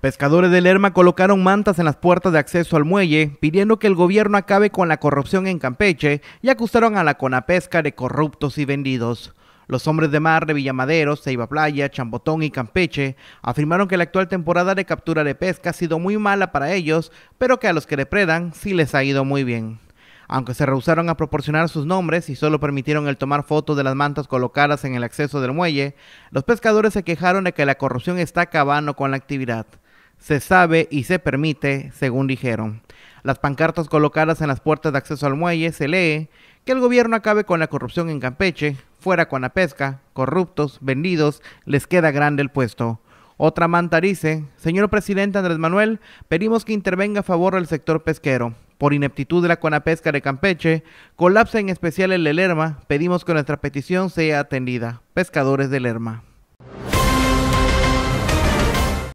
Pescadores de Lerma colocaron mantas en las puertas de acceso al muelle, pidiendo que el gobierno acabe con la corrupción en Campeche y acusaron a la Conapesca de corruptos y vendidos. Los hombres de mar de Villamadero, Ceiba Playa, Chambotón y Campeche afirmaron que la actual temporada de captura de pesca ha sido muy mala para ellos, pero que a los que depredan sí les ha ido muy bien aunque se rehusaron a proporcionar sus nombres y solo permitieron el tomar fotos de las mantas colocadas en el acceso del muelle, los pescadores se quejaron de que la corrupción está acabando con la actividad se sabe y se permite, según dijeron. Las pancartas colocadas en las puertas de acceso al muelle se lee que el gobierno acabe con la corrupción en Campeche, fuera con la pesca, corruptos, vendidos, les queda grande el puesto. Otra manta dice, señor presidente Andrés Manuel, pedimos que intervenga a favor del sector pesquero. Por ineptitud de la Cuanapesca de Campeche, colapsa en especial el Lerma, pedimos que nuestra petición sea atendida. Pescadores del Lerma.